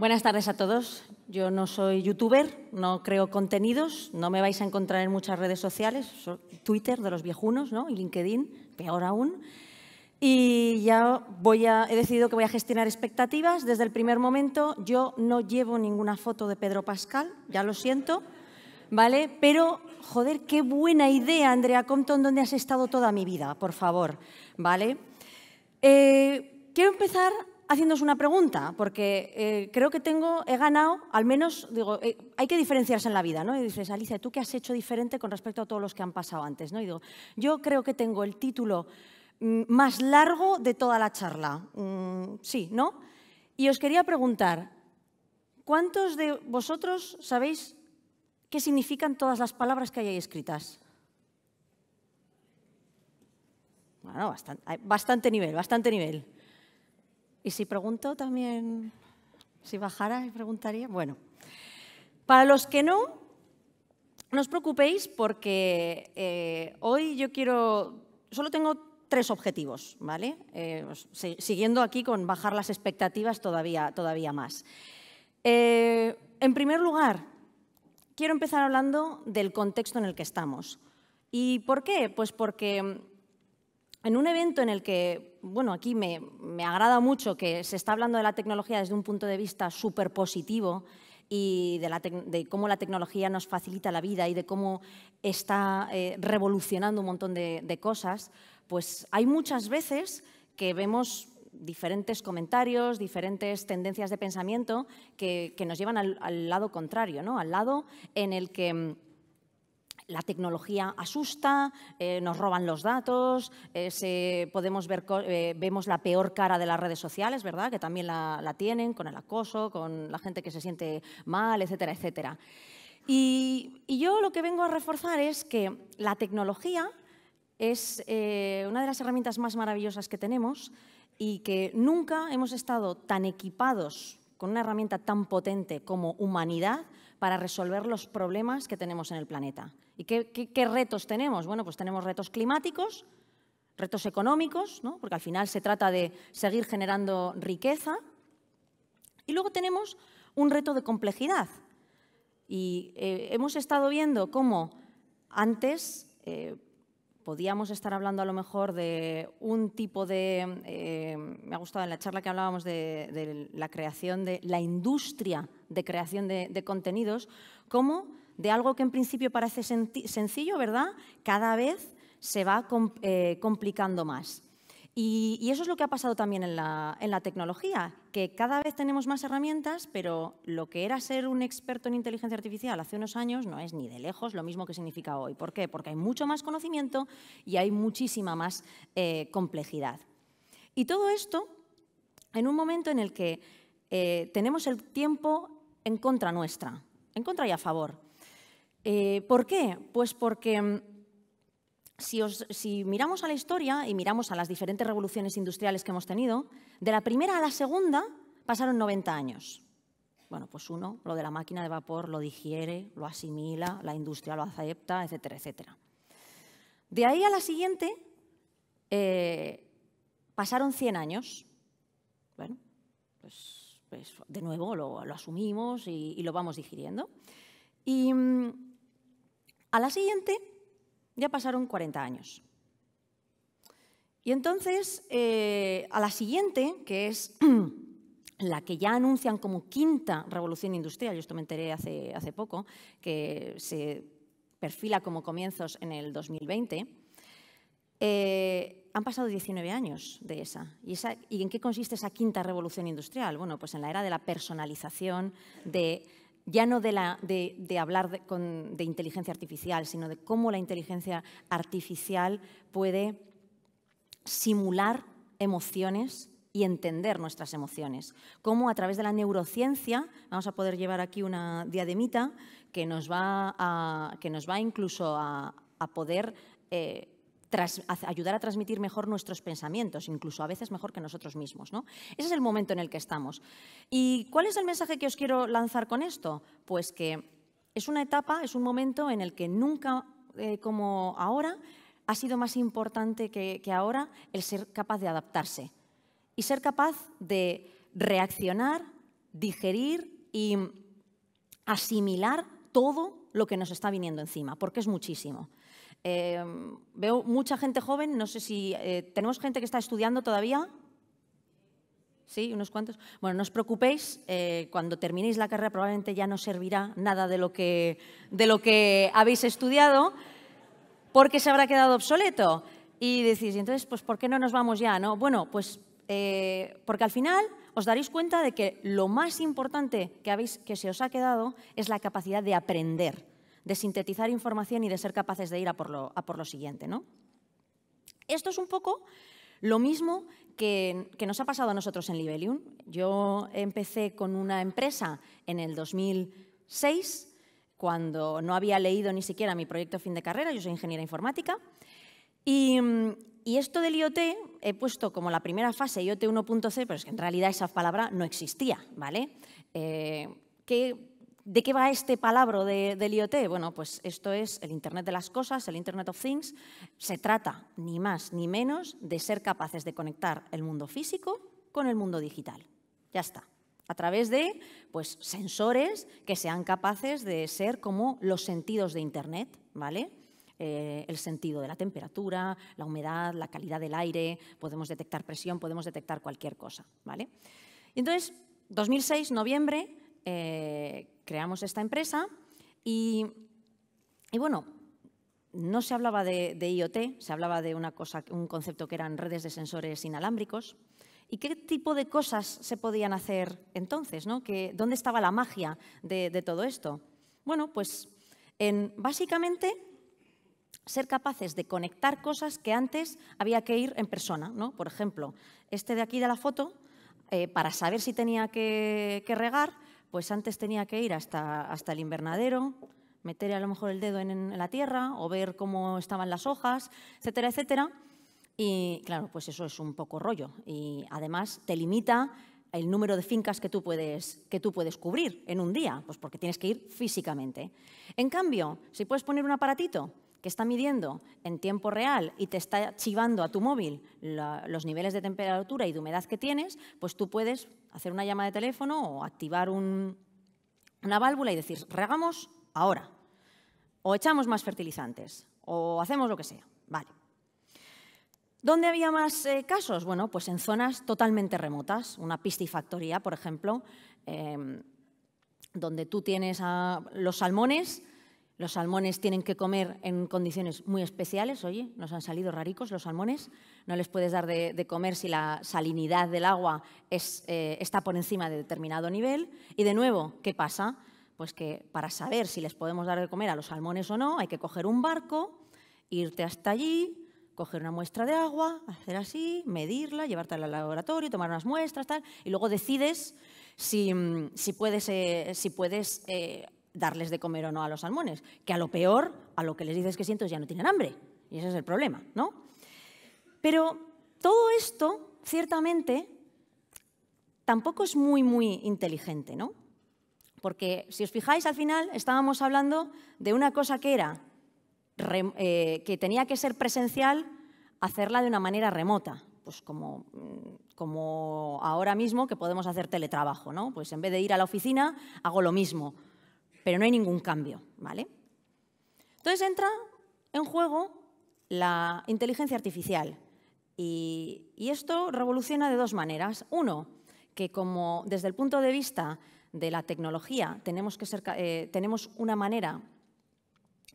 Buenas tardes a todos. Yo no soy youtuber, no creo contenidos, no me vais a encontrar en muchas redes sociales, Twitter de los viejunos ¿no? y LinkedIn, peor aún. Y ya voy a, he decidido que voy a gestionar expectativas. Desde el primer momento yo no llevo ninguna foto de Pedro Pascal, ya lo siento, ¿vale? Pero, joder, qué buena idea, Andrea Compton, donde has estado toda mi vida, por favor, ¿vale? Eh, quiero empezar haciéndoos una pregunta, porque eh, creo que tengo, he ganado, al menos, digo, eh, hay que diferenciarse en la vida, ¿no? Y dices, Alicia, ¿tú qué has hecho diferente con respecto a todos los que han pasado antes? ¿no? Y digo, yo creo que tengo el título mm, más largo de toda la charla. Mm, sí, ¿no? Y os quería preguntar, ¿cuántos de vosotros sabéis qué significan todas las palabras que hay ahí escritas? Bueno, bastante nivel, bastante nivel. Y si pregunto también, si bajara y preguntaría, bueno. Para los que no, no os preocupéis porque eh, hoy yo quiero, solo tengo tres objetivos, ¿vale? Eh, siguiendo aquí con bajar las expectativas todavía, todavía más. Eh, en primer lugar, quiero empezar hablando del contexto en el que estamos. ¿Y por qué? Pues porque en un evento en el que, bueno, aquí me, agrada mucho que se está hablando de la tecnología desde un punto de vista súper positivo y de, cómo la tecnología nos facilita la vida y de cómo está eh, revolucionando un montón de, cosas, pues hay muchas veces que vemos diferentes comentarios, diferentes tendencias de pensamiento que, nos llevan al, al lado contrario, ¿no? al lado en el que mm, la tecnología asusta, eh, nos roban los datos, eh, podemos ver, eh, vemos la peor cara de las redes sociales, ¿verdad? Que también la, tienen con el acoso, con la gente que se siente mal, etcétera, etcétera. y yo lo que vengo a reforzar es que la tecnología es una de las herramientas más maravillosas que tenemos y que nunca hemos estado tan equipados con una herramienta tan potente como humanidad para resolver los problemas que tenemos en el planeta. ¿Y qué, retos tenemos? Bueno, pues tenemos retos climáticos, retos económicos, porque al final se trata de seguir generando riqueza. Y luego tenemos un reto de complejidad. Y eh, hemos estado viendo cómo antes eh, podíamos estar hablando a lo mejor de un tipo de, eh, me ha gustado en la charla que hablábamos de, la creación de la industria de creación de, contenidos, como de algo que en principio parece sencillo, ¿verdad? Cada vez se va eh, complicando más. Y, eso es lo que ha pasado también en la, tecnología, que cada vez tenemos más herramientas, pero lo que era ser un experto en inteligencia artificial hace unos años no es ni de lejos lo mismo que significa hoy. ¿Por qué? Porque hay mucho más conocimiento y hay muchísima más eh, complejidad. Y todo esto en un momento en el que eh, tenemos el tiempo en contra nuestra, en contra y a favor. Eh, ¿Por qué? Pues porque mm, si, miramos a la historia y miramos a las diferentes revoluciones industriales que hemos tenido, de la primera a la segunda pasaron 90 años. Bueno, pues uno, lo de la máquina de vapor, lo digiere, lo asimila, la industria lo acepta, etcétera, etcétera. De ahí a la siguiente eh, pasaron 100 años. Bueno, pues, pues de nuevo lo, asumimos y, y, lo vamos digiriendo. Y mm, a la siguiente ya pasaron 40 años. Y entonces, eh, a la siguiente, que es la que ya anuncian como quinta revolución industrial, yo esto me enteré hace, hace poco, que se perfila como comienzos en el 2020, eh, han pasado 19 años de esa. ¿Y, esa. ¿Y en qué consiste esa quinta revolución industrial? Bueno, pues en la era de la personalización, de ya no de, hablar de, inteligencia artificial, sino de cómo la inteligencia artificial puede simular emociones y entender nuestras emociones. Cómo a través de la neurociencia vamos a poder llevar aquí una diademita que nos va, que nos va incluso a, poder eh, ayudar a transmitir mejor nuestros pensamientos, incluso a veces mejor que nosotros mismos. ¿no? Ese es el momento en el que estamos. ¿Y cuál es el mensaje que os quiero lanzar con esto? Pues que es una etapa, es un momento en el que nunca eh, como ahora ha sido más importante que, que ahora el ser capaz de adaptarse y ser capaz de reaccionar, digerir y asimilar todo lo que nos está viniendo encima, porque es muchísimo. Em, veo mucha gente joven, no sé si eh, tenemos gente que está estudiando todavía. Sí, unos cuantos. Bueno, no os preocupéis, eh, cuando terminéis la carrera probablemente ya no servirá nada de lo que, habéis estudiado porque se habrá quedado obsoleto. Y decís, entonces, pues, ¿por qué no nos vamos ya? No? Bueno, pues eh, porque al final os daréis cuenta de que lo más importante que, que se os ha quedado es la capacidad de aprender de sintetizar información y de ser capaces de ir a por lo, por lo siguiente. ¿no? Esto es un poco lo mismo que, nos ha pasado a nosotros en Libelium. Yo empecé con una empresa en el 2006, cuando no había leído ni siquiera mi proyecto fin de carrera, yo soy ingeniera informática, y, esto del IoT he puesto como la primera fase IoT 1.0, pero es que en realidad esa palabra no existía, ¿vale? Eh, que ¿De qué va este palabra de, del IoT? Bueno, pues esto es el Internet de las Cosas, el Internet of Things. Se trata, ni más ni menos, de ser capaces de conectar el mundo físico con el mundo digital. Ya está. A través de pues, sensores que sean capaces de ser como los sentidos de Internet, ¿vale? Eh, el sentido de la temperatura, la humedad, la calidad del aire, podemos detectar presión, podemos detectar cualquier cosa, ¿vale? Entonces, 2006, noviembre, eh, creamos esta empresa y, bueno, no se hablaba de, IoT, se hablaba de una cosa, un concepto que eran redes de sensores inalámbricos. ¿Y qué tipo de cosas se podían hacer entonces? ¿Dónde estaba la magia de, todo esto? Bueno, pues en básicamente ser capaces de conectar cosas que antes había que ir en persona. Por ejemplo, este de aquí de la foto, eh, para saber si tenía que regar, pues antes tenía que ir hasta, hasta el invernadero, meter a lo mejor el dedo en, la tierra o ver cómo estaban las hojas, etcétera, etcétera. Y claro, pues eso es un poco rollo. Y además te limita el número de fincas que tú puedes, que tú puedes cubrir en un día, pues porque tienes que ir físicamente. En cambio, si puedes poner un aparatito que está midiendo en tiempo real y te está chivando a tu móvil los niveles de temperatura y de humedad que tienes, pues tú puedes hacer una llama de teléfono o activar una válvula y decir, regamos ahora, o echamos más fertilizantes, o hacemos lo que sea. Vale. ¿Dónde había más eh, casos? Bueno, pues en zonas totalmente remotas, una piscifactoría, por ejemplo, em, donde tú tienes los salmones los salmones tienen que comer en condiciones muy especiales. Oye, nos han salido raricos los salmones. No les puedes dar de, comer si la salinidad del agua eh, está por encima de determinado nivel. Y de nuevo, ¿qué pasa? Pues que para saber si les podemos dar de comer a los salmones o no, hay que coger un barco, irte hasta allí, coger una muestra de agua, hacer así, medirla, llevártela al laboratorio, tomar unas muestras, tal, y luego decides si, puedes, si puedes, eh, eh, darles de comer o no a los salmones, que a lo peor, a lo que les dices que siento ya no tienen hambre. Y ese es el problema, ¿no? Pero todo esto, ciertamente, tampoco es muy, muy inteligente, ¿no? Porque si os fijáis, al final estábamos hablando de una cosa que era eh, que tenía que ser presencial, hacerla de una manera remota, pues como, mm, como ahora mismo que podemos hacer teletrabajo, ¿no? Pues en vez de ir a la oficina, hago lo mismo pero no hay ningún cambio, ¿vale? Entonces entra en juego la inteligencia artificial y, esto revoluciona de dos maneras. Uno, que como desde el punto de vista de la tecnología tenemos, que eh, una manera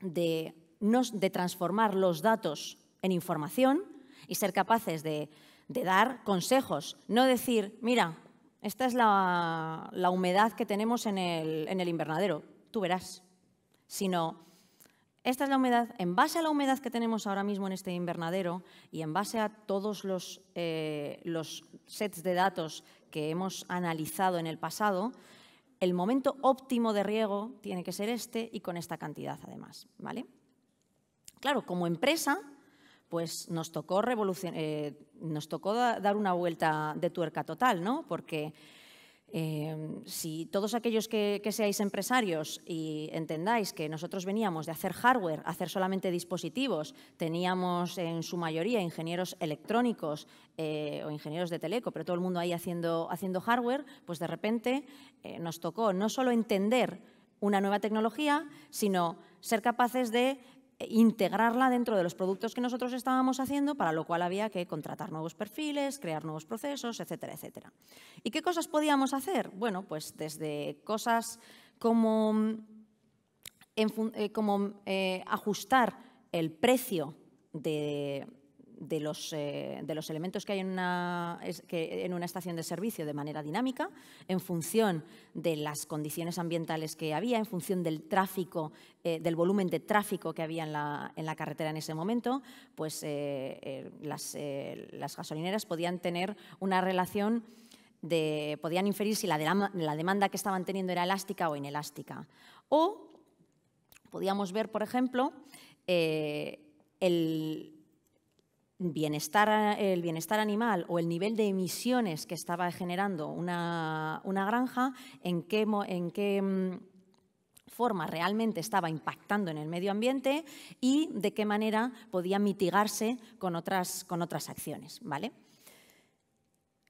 de, transformar los datos en información y ser capaces de, dar consejos, no decir, mira, esta es la, humedad que tenemos en el invernadero, tú verás, sino esta es la humedad, en base a la humedad que tenemos ahora mismo en este invernadero y en base a todos eh, los, sets de datos que hemos analizado en el pasado, el momento óptimo de riego tiene que ser este y con esta cantidad además, ¿vale? Claro, como empresa, pues nos tocó, eh, dar una vuelta de tuerca total, ¿no? Porque Em, si todos aquellos que, seáis empresarios y entendáis que nosotros veníamos de hacer hardware, hacer solamente dispositivos, teníamos en su mayoría ingenieros electrónicos eh, o ingenieros de teleco, pero todo el mundo ahí haciendo, haciendo hardware, pues de repente eh, nos tocó no solo entender una nueva tecnología, sino ser capaces de eh, integrarla dentro de los productos que nosotros estábamos haciendo, para lo cual había que contratar nuevos perfiles, crear nuevos procesos, etcétera, etcétera. ¿Y qué cosas podíamos hacer? Bueno, pues desde cosas como, eh, como eh, ajustar el precio de, eh, de los, elementos que hay en una, en una estación de servicio de manera dinámica, en función de las condiciones ambientales que había, en función del tráfico, eh, del volumen de tráfico que había en la, carretera en ese momento, pues eh, las, gasolineras podían tener una relación de, podían inferir si la, la demanda que estaban teniendo era elástica o inelástica. O podíamos ver, por ejemplo, el, eh, el bienestar animal o el nivel de emisiones que estaba generando una, granja, en qué, mm, forma realmente estaba impactando en el medio ambiente y de qué manera podía mitigarse con otras, acciones. ¿vale?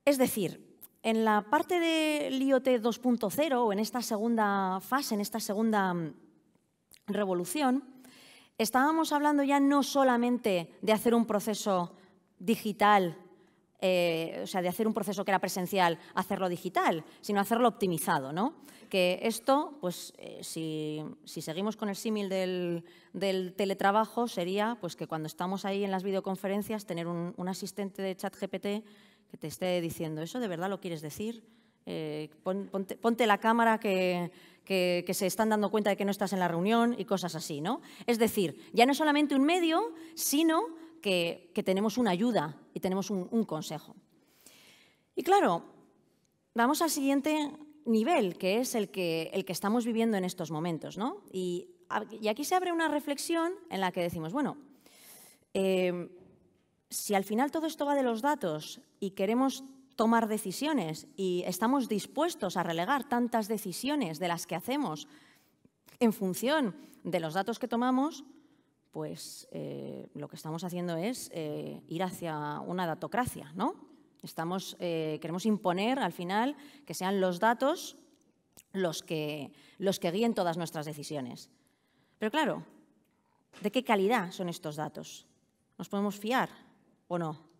Es decir, en la parte del IoT 2.0 o en esta segunda fase, en esta segunda mm, revolución, Estábamos hablando ya no solamente de hacer un proceso digital, eh, o sea, de hacer un proceso que era presencial, hacerlo digital, sino hacerlo optimizado, ¿no? Que esto, pues, eh, si, seguimos con el símil del, teletrabajo, sería pues, que cuando estamos ahí en las videoconferencias, tener un, un asistente de chat GPT que te esté diciendo, ¿eso de verdad lo quieres decir? Eh, ponte, la cámara que, se están dando cuenta de que no estás en la reunión y cosas así, ¿no? Es decir, ya no solamente un medio, sino que, tenemos una ayuda y tenemos un, consejo. Y claro, vamos al siguiente nivel, que es el que, estamos viviendo en estos momentos, Y, aquí se abre una reflexión en la que decimos, bueno, eh, si al final todo esto va de los datos y queremos tomar decisiones y estamos dispuestos a relegar tantas decisiones de las que hacemos en función de los datos que tomamos, pues eh, lo que estamos haciendo es eh, ir hacia una datocracia, ¿no? Estamos, eh, queremos imponer al final que sean los datos los que, los que guíen todas nuestras decisiones. Pero claro, ¿de qué calidad son estos datos? ¿Nos podemos fiar o no?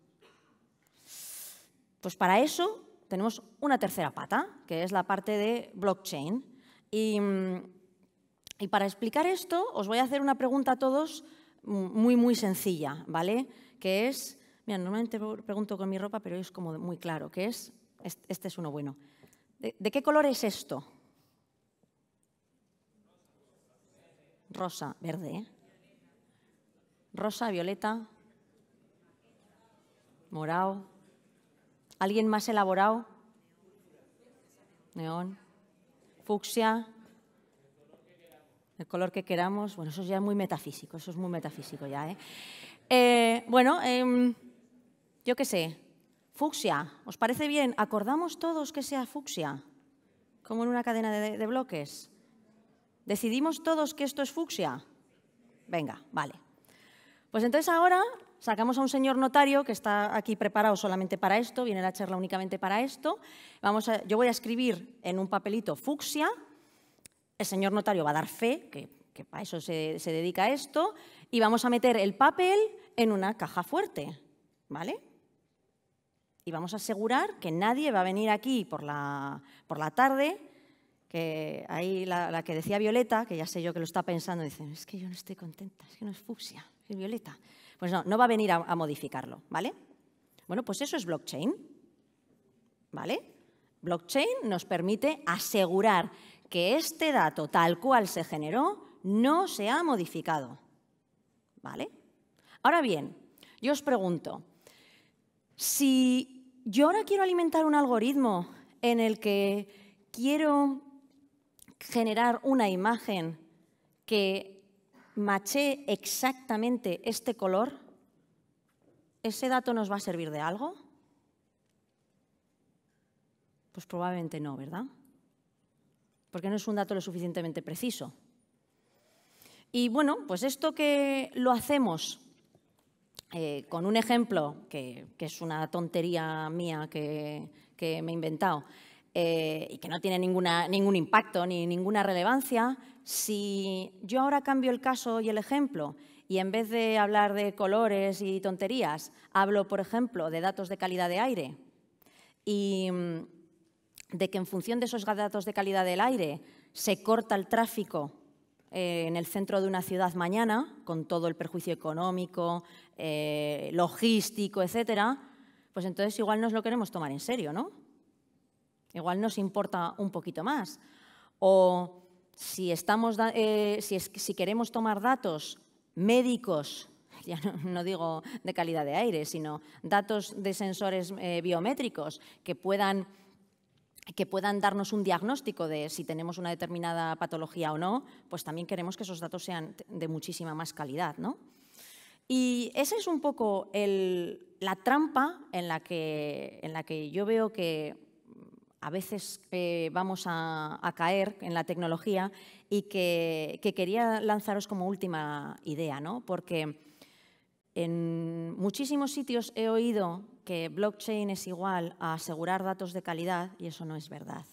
Pues para eso tenemos una tercera pata, que es la parte de blockchain. Y, mm, para explicar esto, os voy a hacer una pregunta a todos muy, muy sencilla, ¿vale? Que es, mira, normalmente pregunto con mi ropa, pero es como muy claro, que es, este es uno bueno. ¿De, qué color es esto? Rosa, verde. ¿eh? Rosa, violeta, morado, ¿Alguien más elaborado? Neón. Fucsia. El color que queramos. Bueno, eso ya es muy metafísico, eso es muy metafísico ya, ¿eh? eh bueno, em, yo qué sé. Fucsia. ¿Os parece bien? ¿Acordamos todos que sea fucsia? Como en una cadena de, de bloques. ¿Decidimos todos que esto es fucsia? Venga, vale. Pues entonces ahora Sacamos a un señor notario que está aquí preparado solamente para esto, viene la charla únicamente para esto. Vamos yo voy a escribir en un papelito fucsia, el señor notario va a dar fe, que, para eso se, dedica esto, y vamos a meter el papel en una caja fuerte, ¿vale? Y vamos a asegurar que nadie va a venir aquí por la, tarde, que ahí la, la, que decía Violeta, que ya sé yo que lo está pensando, dice, es que yo no estoy contenta, es que no es fucsia, es Violeta. Pues no, no va a venir a, modificarlo, ¿vale? Bueno, pues eso es blockchain, ¿vale? Blockchain nos permite asegurar que este dato tal cual se generó no se ha modificado, ¿vale? Ahora bien, yo os pregunto, si yo ahora quiero alimentar un algoritmo en el que quiero generar una imagen que maché exactamente este color, ¿ese dato nos va a servir de algo? Pues probablemente no, ¿verdad? Porque no es un dato lo suficientemente preciso. Y bueno, pues esto que lo hacemos eh, con un ejemplo, que, es una tontería mía que, me he inventado, eh, y que no tiene ningún impacto ni ninguna relevancia, si yo ahora cambio el caso y el ejemplo y en vez de hablar de colores y tonterías, hablo, por ejemplo, de datos de calidad de aire y mm, de que en función de esos datos de calidad del aire se corta el tráfico eh, en el centro de una ciudad mañana, con todo el perjuicio económico, eh, logístico, etcétera, pues entonces igual nos lo queremos tomar en serio, ¿no? Igual nos importa un poquito más. O si, estamos, eh, si, si queremos tomar datos médicos, ya no, digo de calidad de aire, sino datos de sensores eh, biométricos que puedan, que puedan darnos un diagnóstico de si tenemos una determinada patología o no, pues también queremos que esos datos sean de muchísima más calidad. ¿no? Y esa es un poco la trampa en la, que, en la que yo veo que a veces eh, vamos a, caer en la tecnología y que, quería lanzaros como última idea, ¿no? porque en muchísimos sitios he oído que blockchain es igual a asegurar datos de calidad y eso no es verdad.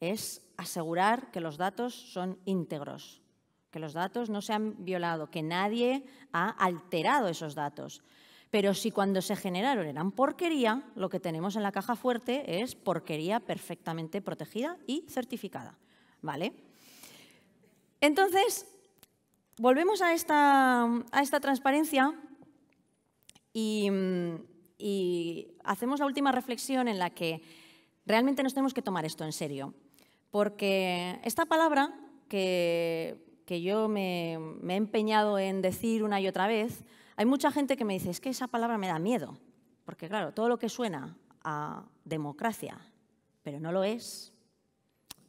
Es asegurar que los datos son íntegros, que los datos no se han violado, que nadie ha alterado esos datos. Pero si cuando se generaron eran porquería, lo que tenemos en la caja fuerte es porquería perfectamente protegida y certificada. ¿Vale? Entonces, volvemos a esta, transparencia y hacemos la última reflexión en la que realmente nos tenemos que tomar esto en serio. Porque esta palabra que que yo me, he empeñado en decir una y otra vez, hay mucha gente que me dice, es que esa palabra me da miedo, porque claro, todo lo que suena a democracia, pero no lo es,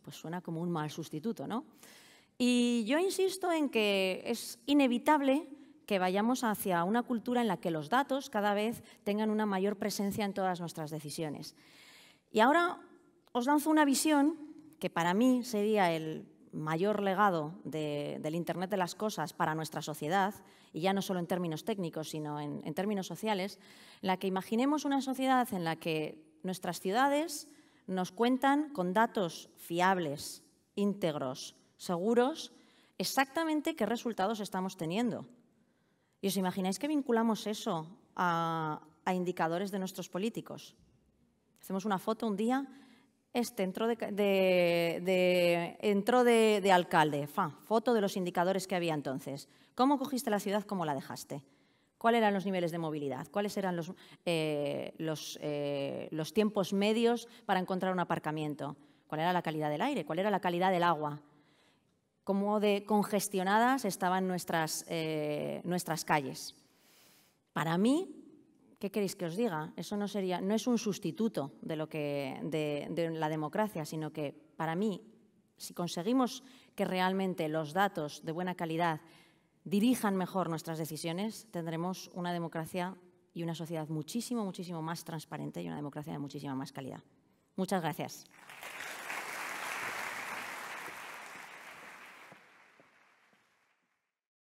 pues suena como un mal sustituto, ¿no? Y yo insisto en que es inevitable que vayamos hacia una cultura en la que los datos cada vez tengan una mayor presencia en todas nuestras decisiones. Y ahora os lanzo una visión que para mí sería el mayor legado del Internet de las Cosas para nuestra sociedad, y ya no solo en términos técnicos, sino en, términos sociales, en la que imaginemos una sociedad en la que nuestras ciudades nos cuentan con datos fiables, íntegros, seguros, exactamente qué resultados estamos teniendo. ¿Y os imagináis que vinculamos eso a indicadores de nuestros políticos? Hacemos una foto un día este entró de, entró de, alcalde, foto de los indicadores que había entonces. ¿Cómo cogiste la ciudad? ¿Cómo la dejaste? ¿Cuáles eran los niveles de movilidad? ¿Cuáles eran los, eh, eh, los, tiempos medios para encontrar un aparcamiento? ¿Cuál era la calidad del aire? ¿Cuál era la calidad del agua? ¿Cómo de congestionadas estaban nuestras, eh, nuestras calles? Para mí, ¿qué queréis que os diga? Eso no, sería, no es un sustituto de, lo que, de, de la democracia, sino que para mí, si conseguimos que realmente los datos de buena calidad dirijan mejor nuestras decisiones, tendremos una democracia y una sociedad muchísimo, muchísimo más transparente y una democracia de muchísima más calidad. Muchas gracias.